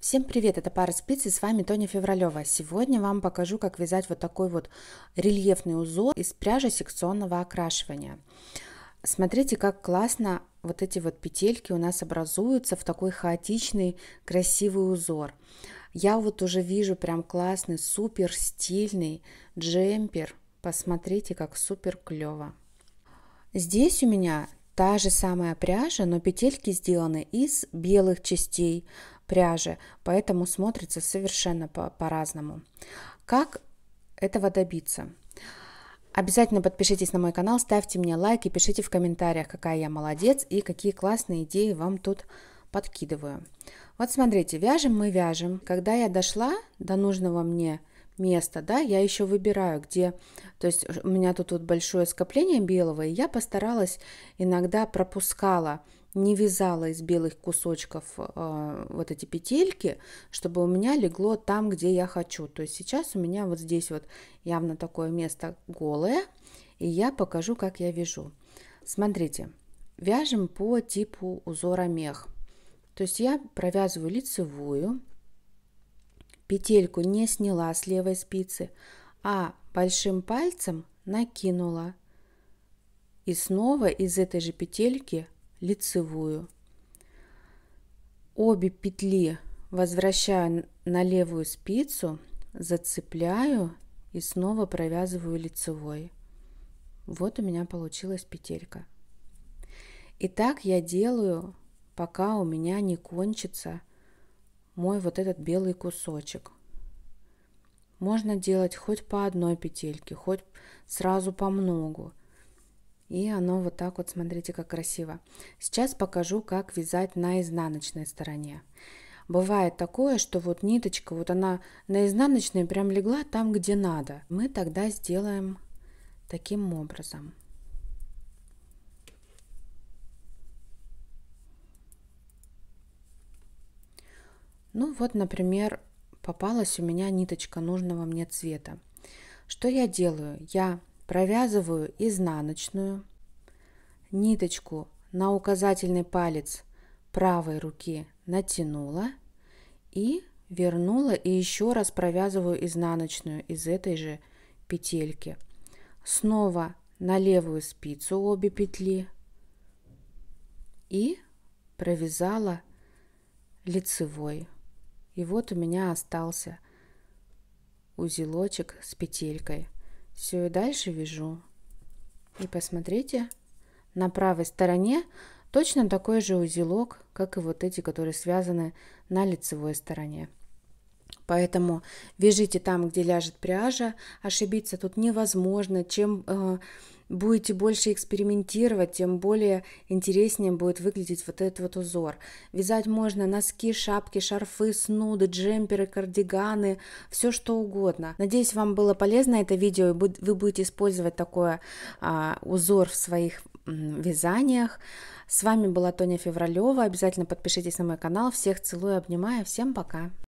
Всем привет, это пара спиц и с вами Тоня Февралева. Сегодня вам покажу, как вязать вот такой вот рельефный узор из пряжи секционного окрашивания. Смотрите, как классно вот эти вот петельки у нас образуются в такой хаотичный красивый узор. Я вот уже вижу прям классный, супер стильный джемпер. Посмотрите, как супер клево. Здесь у меня та же самая пряжа, но петельки сделаны из белых частей, пряжи, поэтому смотрится совершенно по-разному. По как этого добиться? Обязательно подпишитесь на мой канал, ставьте мне лайк и пишите в комментариях, какая я молодец и какие классные идеи вам тут подкидываю. Вот смотрите, вяжем мы вяжем. Когда я дошла до нужного мне места, да, я еще выбираю, где, то есть у меня тут вот большое скопление белого, и я постаралась иногда пропускала не вязала из белых кусочков э, вот эти петельки, чтобы у меня легло там, где я хочу. То есть сейчас у меня вот здесь вот явно такое место голое, и я покажу, как я вяжу. Смотрите, вяжем по типу узора мех. То есть я провязываю лицевую, петельку не сняла с левой спицы, а большим пальцем накинула. И снова из этой же петельки лицевую. Обе петли возвращаю на левую спицу, зацепляю и снова провязываю лицевой. Вот у меня получилась петелька. И так я делаю, пока у меня не кончится мой вот этот белый кусочек. Можно делать хоть по одной петельке, хоть сразу по многу. И оно вот так вот, смотрите, как красиво. Сейчас покажу, как вязать на изнаночной стороне. Бывает такое, что вот ниточка, вот она на изнаночной прям легла там, где надо. Мы тогда сделаем таким образом. Ну вот, например, попалась у меня ниточка нужного мне цвета. Что я делаю? Я Провязываю изнаночную ниточку на указательный палец правой руки натянула и вернула и еще раз провязываю изнаночную из этой же петельки. Снова на левую спицу обе петли и провязала лицевой. И вот у меня остался узелочек с петелькой все и дальше вяжу. И посмотрите, на правой стороне точно такой же узелок, как и вот эти, которые связаны на лицевой стороне. Поэтому вяжите там, где ляжет пряжа. Ошибиться тут невозможно. Чем э, будете больше экспериментировать, тем более интереснее будет выглядеть вот этот вот узор. Вязать можно носки, шапки, шарфы, снуды, джемперы, кардиганы, все что угодно. Надеюсь, вам было полезно это видео, и вы будете использовать такой а, узор в своих вязаниях. С вами была Тоня Февралева. Обязательно подпишитесь на мой канал. Всех целую, обнимаю. Всем пока!